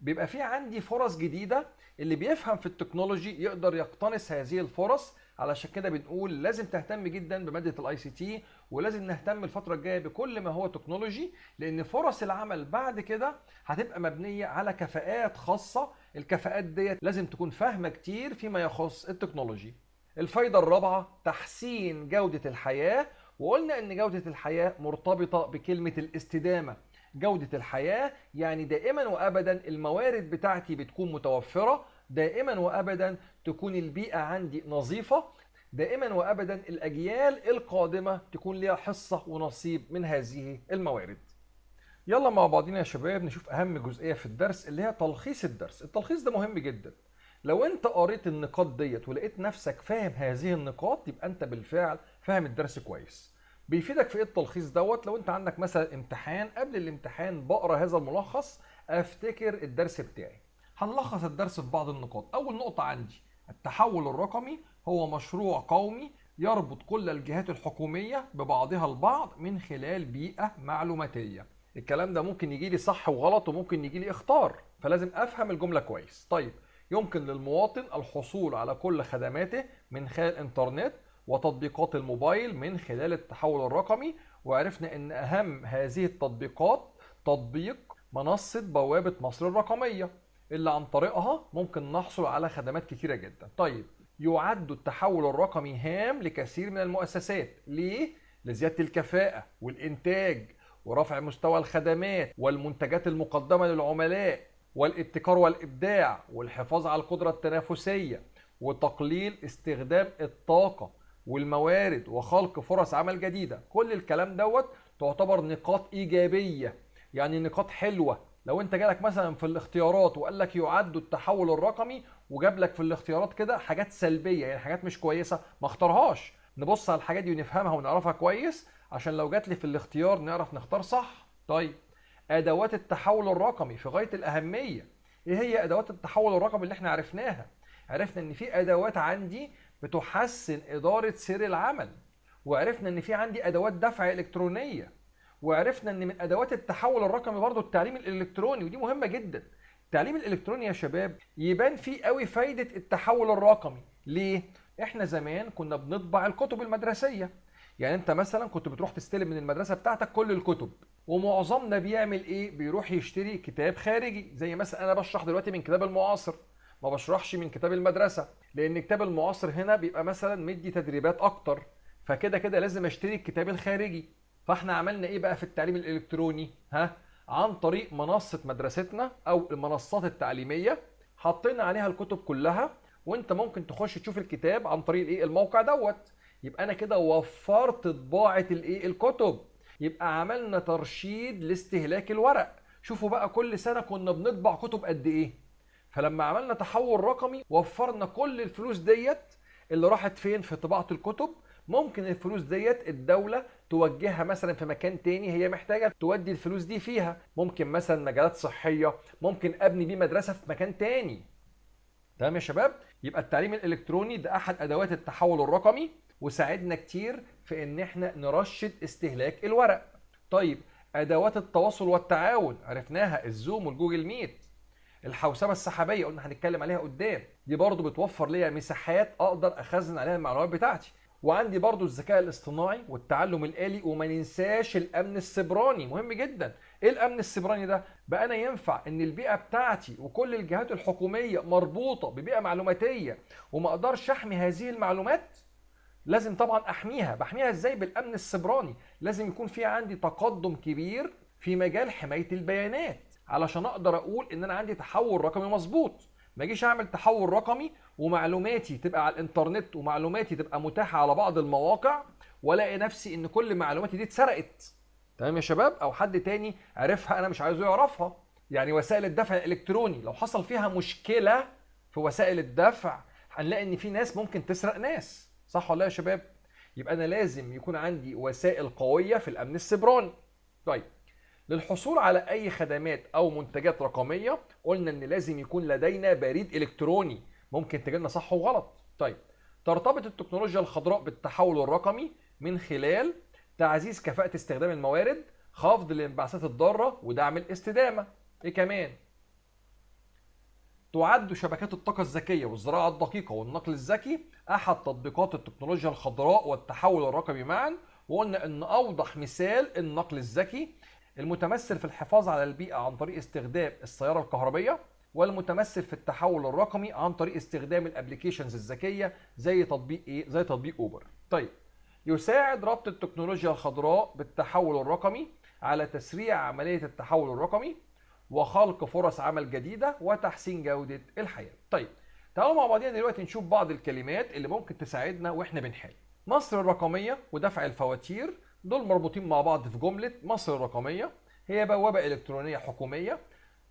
بيبقى في عندي فرص جديده اللي بيفهم في التكنولوجي يقدر يقتنص هذه الفرص علشان كده بنقول لازم تهتم جدا بماده الاي سي تي ولازم نهتم الفتره الجايه بكل ما هو تكنولوجي لان فرص العمل بعد كده هتبقى مبنيه على كفاءات خاصه الكفاءات ديت لازم تكون فاهمه كتير فيما يخص التكنولوجي الفايده الرابعه تحسين جوده الحياه وقلنا ان جودة الحياة مرتبطة بكلمة الاستدامة جودة الحياة يعني دائما وابدا الموارد بتاعتي بتكون متوفرة دائما وابدا تكون البيئة عندي نظيفة دائما وابدا الاجيال القادمة تكون ليها حصة ونصيب من هذه الموارد يلا مع بعضنا يا شباب نشوف اهم جزئية في الدرس اللي هي تلخيص الدرس التلخيص ده مهم جدا لو انت قريت النقاط ديت ولقيت نفسك فاهم هذه النقاط يبقى انت بالفعل فاهم الدرس كويس بيفيدك في ايه التلخيص دوت لو انت عندك مثلا امتحان قبل الامتحان بقرا هذا الملخص افتكر الدرس بتاعي هنلخص الدرس في بعض النقاط اول نقطه عندي التحول الرقمي هو مشروع قومي يربط كل الجهات الحكوميه ببعضها البعض من خلال بيئه معلوماتيه الكلام ده ممكن يجي لي صح وغلط وممكن يجي لي اختار فلازم افهم الجمله كويس طيب يمكن للمواطن الحصول على كل خدماته من خلال الانترنت وتطبيقات الموبايل من خلال التحول الرقمي وعرفنا ان اهم هذه التطبيقات تطبيق منصة بوابة مصر الرقمية اللي عن طريقها ممكن نحصل على خدمات كتيرة جدا طيب يعد التحول الرقمي هام لكثير من المؤسسات ليه؟ لزيادة الكفاءة والإنتاج ورفع مستوى الخدمات والمنتجات المقدمة للعملاء والابتكار والإبداع والحفاظ على القدرة التنافسية وتقليل استخدام الطاقة والموارد وخلق فرص عمل جديده كل الكلام دوت تعتبر نقاط ايجابيه يعني نقاط حلوه لو انت جالك مثلا في الاختيارات وقال لك يعد التحول الرقمي وجاب لك في الاختيارات كده حاجات سلبيه يعني حاجات مش كويسه ما اختارهاش نبص على الحاجات دي ونفهمها ونعرفها كويس عشان لو جات لي في الاختيار نعرف نختار صح طيب ادوات التحول الرقمي في غايه الاهميه ايه هي ادوات التحول الرقمي اللي احنا عرفناها عرفنا ان في ادوات عندي بتحسن اداره سير العمل وعرفنا ان في عندي ادوات دفع الكترونيه وعرفنا ان من ادوات التحول الرقمي برضو التعليم الالكتروني ودي مهمه جدا التعليم الالكتروني يا شباب يبان فيه قوي فايده التحول الرقمي ليه احنا زمان كنا بنطبع الكتب المدرسيه يعني انت مثلا كنت بتروح تستلم من المدرسه بتاعتك كل الكتب ومعظمنا بيعمل ايه بيروح يشتري كتاب خارجي زي مثلا انا بشرح دلوقتي من كتاب المعاصر ما بشرحش من كتاب المدرسه لان الكتاب المعاصر هنا بيبقى مثلا مدي تدريبات اكتر فكده كده لازم اشتري الكتاب الخارجي فاحنا عملنا ايه بقى في التعليم الالكتروني ها عن طريق منصه مدرستنا او المنصات التعليميه حطينا عليها الكتب كلها وانت ممكن تخش تشوف الكتاب عن طريق الايه الموقع دوت يبقى انا كده وفرت طباعه الايه الكتب يبقى عملنا ترشيد لاستهلاك الورق شوفوا بقى كل سنه كنا بنطبع كتب قد ايه فلما عملنا تحول رقمي وفرنا كل الفلوس ديت اللي راحت فين في طباعه الكتب ممكن الفلوس ديت الدوله توجهها مثلا في مكان تاني هي محتاجه تودي الفلوس دي فيها ممكن مثلا مجالات صحيه ممكن ابني بيه مدرسه في مكان تاني تمام يا شباب يبقى التعليم الالكتروني ده احد ادوات التحول الرقمي وساعدنا كتير في ان احنا نرشد استهلاك الورق طيب ادوات التواصل والتعاون عرفناها الزوم والجوجل ميت الحوسبه السحابيه قلنا هنتكلم عليها قدام دي برضو بتوفر ليا مساحات اقدر اخزن عليها المعلومات بتاعتي وعندي برضو الذكاء الاصطناعي والتعلم الآلي وما ننساش الأمن السبراني مهم جدا إيه الأمن السبراني ده؟ بقى أنا ينفع إن البيئة بتاعتي وكل الجهات الحكومية مربوطة ببيئة معلوماتية وما أقدرش أحمي هذه المعلومات؟ لازم طبعا أحميها بحميها إزاي بالأمن السبراني لازم يكون في عندي تقدم كبير في مجال حماية البيانات علشان اقدر اقول ان انا عندي تحول رقمي مظبوط ما اجيش اعمل تحول رقمي ومعلوماتي تبقى على الانترنت ومعلوماتي تبقى متاحه على بعض المواقع والاقي نفسي ان كل معلوماتي دي اتسرقت تمام يا شباب او حد تاني عرفها انا مش عايزه يعرفها يعني وسائل الدفع الالكتروني لو حصل فيها مشكله في وسائل الدفع هنلاقي ان في ناس ممكن تسرق ناس صح ولا يا شباب يبقى انا لازم يكون عندي وسائل قويه في الامن السيبراني طيب للحصول على اي خدمات او منتجات رقميه قلنا ان لازم يكون لدينا بريد الكتروني ممكن تجيلنا صح وغلط طيب ترتبط التكنولوجيا الخضراء بالتحول الرقمي من خلال تعزيز كفاءه استخدام الموارد خفض الانبعاثات الضاره ودعم الاستدامه ايه كمان تعد شبكات الطاقة الذكية والزراعة الدقيقة والنقل الذكي أحد تطبيقات التكنولوجيا الخضراء والتحول الرقمي معا وقلنا إن أوضح مثال النقل الذكي المتمثل في الحفاظ على البيئة عن طريق استخدام السيارة الكهربية والمتمثل في التحول الرقمي عن طريق استخدام الابلكيشنز الذكية زي تطبيق ايه زي تطبيق اوبر طيب يساعد ربط التكنولوجيا الخضراء بالتحول الرقمي على تسريع عملية التحول الرقمي وخلق فرص عمل جديدة وتحسين جودة الحياة طيب تعالوا مع بعضنا دلوقتي نشوف بعض الكلمات اللي ممكن تساعدنا واحنا بنحل مصر الرقمية ودفع الفواتير دول مربوطين مع بعض في جملة مصر الرقمية هي بوابة إلكترونية حكومية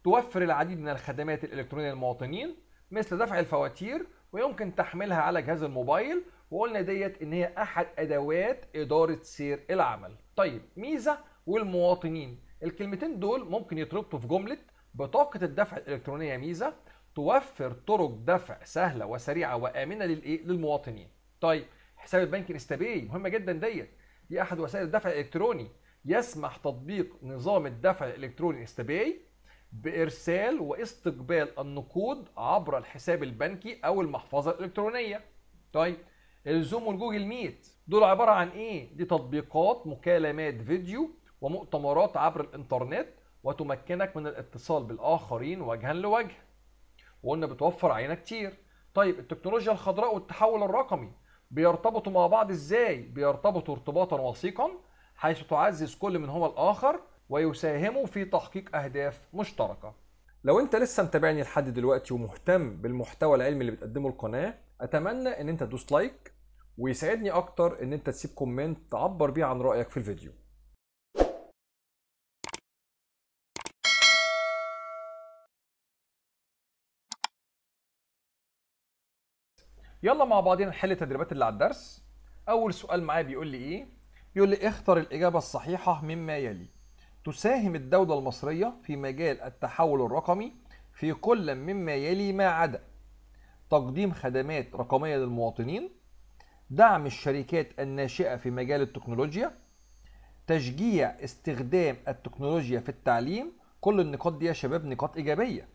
توفر العديد من الخدمات الإلكترونية للمواطنين مثل دفع الفواتير ويمكن تحميلها على جهاز الموبايل وقلنا ديت إن هي أحد أدوات إدارة سير العمل. طيب ميزة والمواطنين الكلمتين دول ممكن يتربطوا في جملة بطاقة الدفع الإلكترونية ميزة توفر طرق دفع سهلة وسريعة وآمنة للإيه؟ للمواطنين. طيب حساب البنك الإستبي مهمة جدا ديت دي احد وسائل الدفع الالكتروني يسمح تطبيق نظام الدفع الالكتروني استباي بارسال واستقبال النقود عبر الحساب البنكي او المحفظه الالكترونيه طيب الزوم والجوجل ميت دول عباره عن ايه دي تطبيقات مكالمات فيديو ومؤتمرات عبر الانترنت وتمكنك من الاتصال بالاخرين وجها لوجه وقلنا بتوفر علينا كتير طيب التكنولوجيا الخضراء والتحول الرقمي بيرتبطوا مع بعض ازاي بيرتبطوا ارتباطا وثيقا حيث تعزز كل منهما الاخر ويساهموا في تحقيق اهداف مشتركه لو انت لسه متابعني لحد دلوقتي ومهتم بالمحتوى العلمي اللي بتقدمه القناه اتمنى ان انت تدوس لايك ويساعدني اكتر ان انت تسيب كومنت تعبر بيه عن رايك في الفيديو يلا مع بعضنا نحل التدريبات اللي على الدرس اول سؤال معايا بيقول لي ايه بيقول لي اختر الاجابه الصحيحه مما يلي تساهم الدوله المصريه في مجال التحول الرقمي في كل مما يلي ما عدا تقديم خدمات رقميه للمواطنين دعم الشركات الناشئه في مجال التكنولوجيا تشجيع استخدام التكنولوجيا في التعليم كل النقاط دي يا شباب نقاط ايجابيه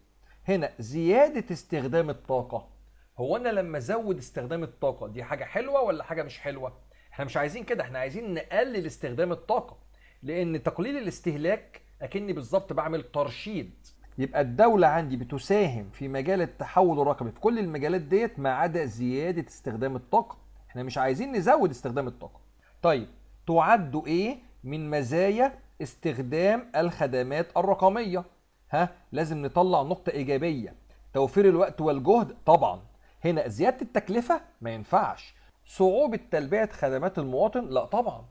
هنا زياده استخدام الطاقه هو انا لما ازود استخدام الطاقه دي حاجه حلوه ولا حاجه مش حلوه احنا مش عايزين كده احنا عايزين نقلل استخدام الطاقه لان تقليل الاستهلاك اكني بالظبط بعمل ترشيد يبقى الدولة عندي بتساهم في مجال التحول الرقمي في كل المجالات ديت ما عدا زيادة استخدام الطاقة احنا مش عايزين نزود استخدام الطاقة طيب تعد ايه من مزايا استخدام الخدمات الرقمية ها لازم نطلع نقطة ايجابية توفير الوقت والجهد طبعا هنا زياده التكلفه ما ينفعش صعوبه تلبيه خدمات المواطن لا طبعا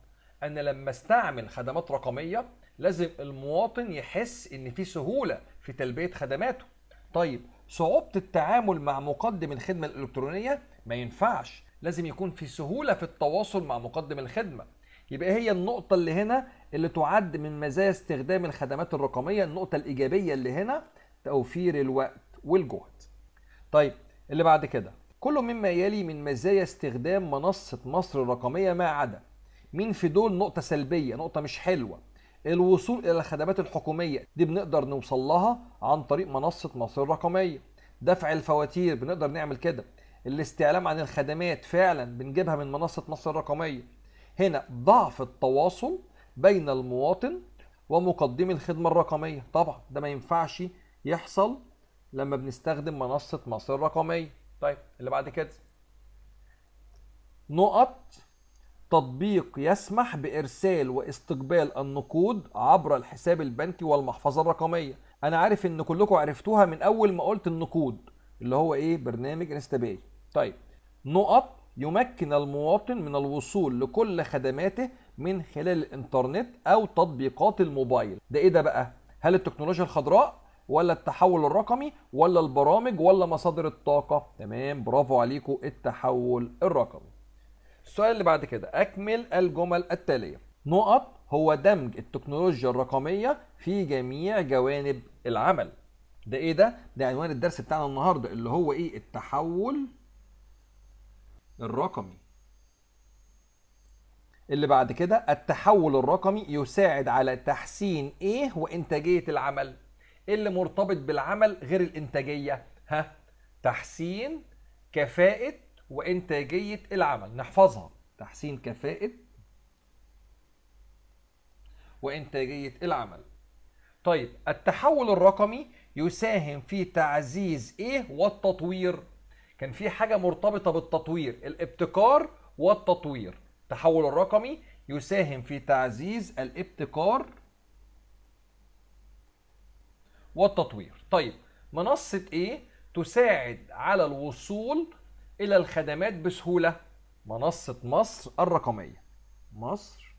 انا لما استعمل خدمات رقميه لازم المواطن يحس ان في سهوله في تلبيه خدماته طيب صعوبه التعامل مع مقدم الخدمه الالكترونيه ما ينفعش لازم يكون في سهوله في التواصل مع مقدم الخدمه يبقى هي النقطه اللي هنا اللي تعد من مزايا استخدام الخدمات الرقميه النقطه الايجابيه اللي هنا توفير الوقت والجهد طيب اللي بعد كده كل مما يلي من مزايا استخدام منصة مصر الرقمية ما عدا مين في دول نقطة سلبية نقطة مش حلوة الوصول إلى الخدمات الحكومية دي بنقدر نوصل لها عن طريق منصة مصر الرقمية دفع الفواتير بنقدر نعمل كده الاستعلام عن الخدمات فعلا بنجيبها من منصة مصر الرقمية هنا ضعف التواصل بين المواطن ومقدمي الخدمة الرقمية طبعا ده ما ينفعش يحصل لما بنستخدم منصه مصر الرقميه طيب اللي بعد كده نقط تطبيق يسمح بارسال واستقبال النقود عبر الحساب البنكي والمحفظه الرقميه انا عارف ان كلكم عرفتوها من اول ما قلت النقود اللي هو ايه برنامج انستا طيب نقط يمكن المواطن من الوصول لكل خدماته من خلال الانترنت او تطبيقات الموبايل ده ايه ده بقى هل التكنولوجيا الخضراء ولا التحول الرقمي ولا البرامج ولا مصادر الطاقه تمام برافو عليكم التحول الرقمي السؤال اللي بعد كده اكمل الجمل التاليه نقط هو دمج التكنولوجيا الرقميه في جميع جوانب العمل ده ايه ده ده عنوان الدرس بتاعنا النهارده اللي هو ايه التحول الرقمي اللي بعد كده التحول الرقمي يساعد على تحسين ايه وانتاجيه العمل ايه اللي مرتبط بالعمل غير الانتاجيه ها تحسين كفاءه وانتاجيه العمل نحفظها تحسين كفاءه وانتاجيه العمل طيب التحول الرقمي يساهم في تعزيز ايه والتطوير كان في حاجه مرتبطه بالتطوير الابتكار والتطوير التحول الرقمي يساهم في تعزيز الابتكار والتطوير طيب منصة ايه تساعد على الوصول الى الخدمات بسهولة منصة مصر الرقمية مصر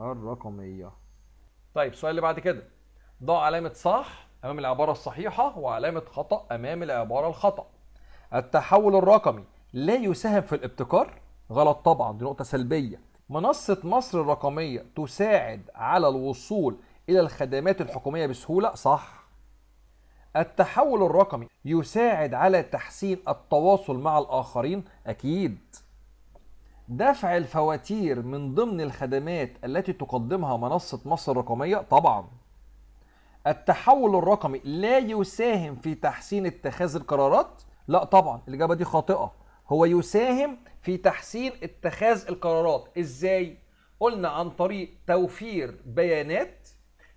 الرقمية طيب السؤال اللي بعد كده ضع علامة صح امام العبارة الصحيحة وعلامة خطأ امام العبارة الخطأ التحول الرقمي لا يساهم في الابتكار غلط طبعا دي نقطة سلبية منصة مصر الرقمية تساعد على الوصول إلى الخدمات الحكومية بسهولة صح التحول الرقمي يساعد على تحسين التواصل مع الآخرين أكيد دفع الفواتير من ضمن الخدمات التي تقدمها منصة مصر الرقمية طبعا التحول الرقمي لا يساهم في تحسين اتخاذ القرارات لا طبعا الإجابة دي خاطئة هو يساهم في تحسين اتخاذ القرارات ازاي قلنا عن طريق توفير بيانات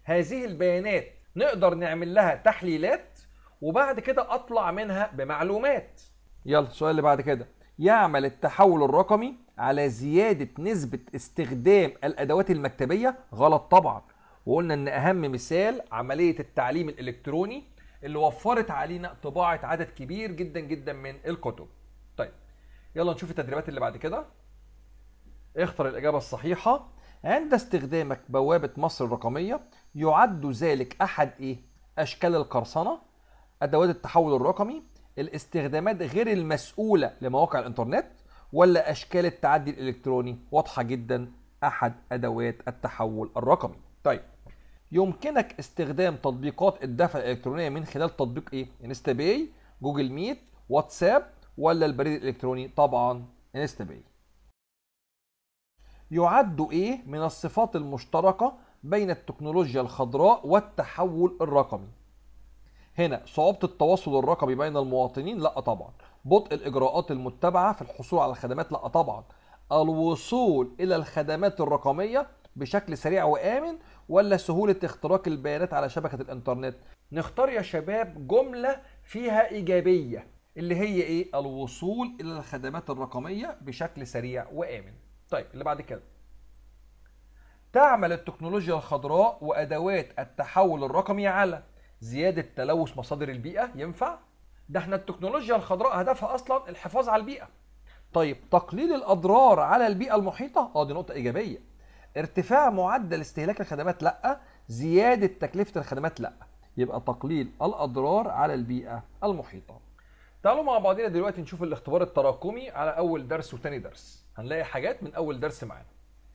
هذه البيانات نقدر نعمل لها تحليلات وبعد كده اطلع منها بمعلومات يلا السؤال اللي بعد كده يعمل التحول الرقمي على زيادة نسبة استخدام الأدوات المكتبية غلط طبعا وقلنا إن أهم مثال عملية التعليم الإلكتروني اللي وفرت علينا طباعة عدد كبير جدا جدا من الكتب طيب يلا نشوف التدريبات اللي بعد كده اختر الإجابة الصحيحة عند استخدامك بوابة مصر الرقمية يعد ذلك أحد إيه؟ أشكال القرصنة أدوات التحول الرقمي الاستخدامات غير المسؤولة لمواقع الإنترنت ولا أشكال التعدي الإلكتروني واضحة جدا أحد أدوات التحول الرقمي طيب يمكنك استخدام تطبيقات الدفع الإلكترونية من خلال تطبيق إيه؟ انستا باي جوجل ميت واتساب ولا البريد الإلكتروني طبعا انستا باي يعد ايه من الصفات المشتركه بين التكنولوجيا الخضراء والتحول الرقمي هنا صعوبه التواصل الرقمي بين المواطنين لا طبعا بطء الاجراءات المتبعه في الحصول على الخدمات لا طبعا الوصول الى الخدمات الرقميه بشكل سريع وامن ولا سهوله اختراق البيانات على شبكه الانترنت نختار يا شباب جمله فيها ايجابيه اللي هي ايه الوصول الى الخدمات الرقميه بشكل سريع وامن طيب اللي بعد كده تعمل التكنولوجيا الخضراء وادوات التحول الرقمي على زياده تلوث مصادر البيئه ينفع ده احنا التكنولوجيا الخضراء هدفها اصلا الحفاظ على البيئه طيب تقليل الاضرار على البيئه المحيطه اه دي نقطه ايجابيه ارتفاع معدل استهلاك الخدمات لا زياده تكلفه الخدمات لا يبقى تقليل الاضرار على البيئه المحيطه تعالوا مع بعضينا دلوقتي نشوف الاختبار التراكمي على اول درس وتاني درس هنلاقي حاجات من اول درس معانا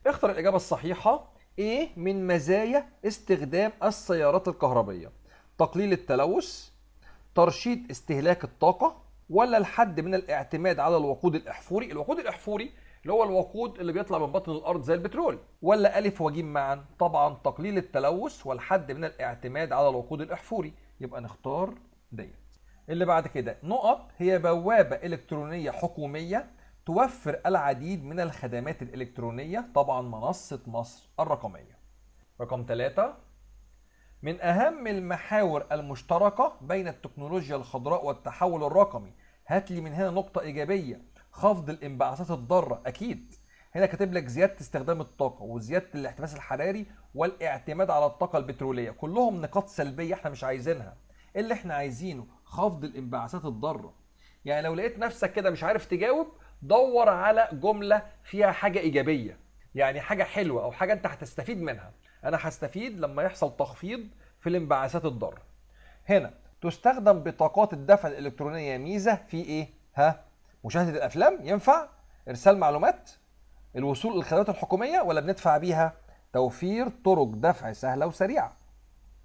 اختر الاجابه الصحيحه ايه من مزايا استخدام السيارات الكهربيه تقليل التلوث ترشيد استهلاك الطاقه ولا الحد من الاعتماد على الوقود الاحفوري الوقود الاحفوري اللي هو الوقود اللي بيطلع من بطن الارض زي البترول ولا الف وجيم معا طبعا تقليل التلوث والحد من الاعتماد على الوقود الاحفوري يبقى نختار ديت اللي بعد كده نقط هي بوابة إلكترونية حكومية توفر العديد من الخدمات الإلكترونية طبعا منصة مصر الرقمية رقم ثلاثة من أهم المحاور المشتركة بين التكنولوجيا الخضراء والتحول الرقمي هات لي من هنا نقطة إيجابية خفض الانبعاثات الضارة أكيد هنا كاتب لك زيادة استخدام الطاقة وزيادة الاحتباس الحراري والاعتماد على الطاقة البترولية كلهم نقاط سلبية احنا مش عايزينها اللي احنا عايزينه خفض الانبعاثات الضاره يعني لو لقيت نفسك كده مش عارف تجاوب دور على جمله فيها حاجه ايجابيه يعني حاجه حلوه او حاجه انت هتستفيد منها انا هستفيد لما يحصل تخفيض في الانبعاثات الضاره هنا تستخدم بطاقات الدفع الالكترونيه ميزه في ايه ها مشاهده الافلام ينفع ارسال معلومات الوصول للخدمات الحكوميه ولا بندفع بيها توفير طرق دفع سهله وسريعه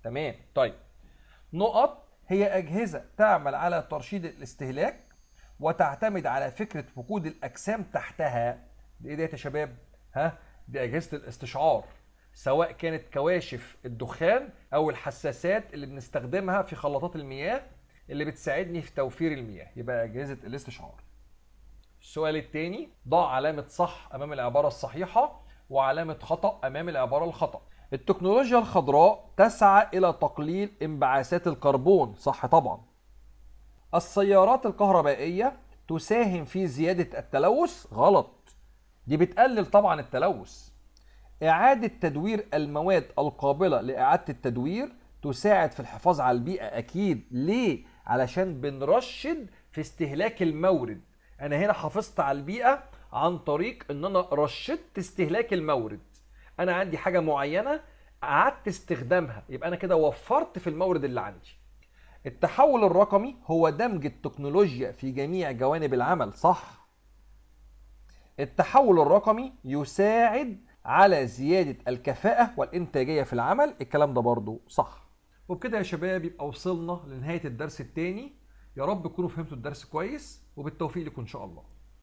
تمام طيب نقط هي أجهزة تعمل على ترشيد الاستهلاك وتعتمد على فكرة وجود الأجسام تحتها دي إيه ديت يا شباب؟ ها؟ دي أجهزة الاستشعار سواء كانت كواشف الدخان أو الحساسات اللي بنستخدمها في خلاطات المياه اللي بتساعدني في توفير المياه يبقى أجهزة الاستشعار السؤال الثاني ضع علامة صح أمام العبارة الصحيحة وعلامة خطأ أمام العبارة الخطأ التكنولوجيا الخضراء تسعى إلى تقليل انبعاثات الكربون صح طبعا السيارات الكهربائية تساهم في زيادة التلوث غلط دي بتقلل طبعا التلوث إعادة تدوير المواد القابلة لإعادة التدوير تساعد في الحفاظ على البيئة أكيد ليه؟ علشان بنرشد في استهلاك المورد أنا هنا حافظت على البيئة عن طريق إن أنا رشدت استهلاك المورد انا عندي حاجه معينه قعدت استخدامها يبقى انا كده وفرت في المورد اللي عندي التحول الرقمي هو دمج التكنولوجيا في جميع جوانب العمل صح التحول الرقمي يساعد على زيادة الكفاءة والإنتاجية في العمل الكلام ده برضو صح وبكده يا شباب يبقى وصلنا لنهاية الدرس التاني يا رب تكونوا فهمتوا الدرس كويس وبالتوفيق لكم إن شاء الله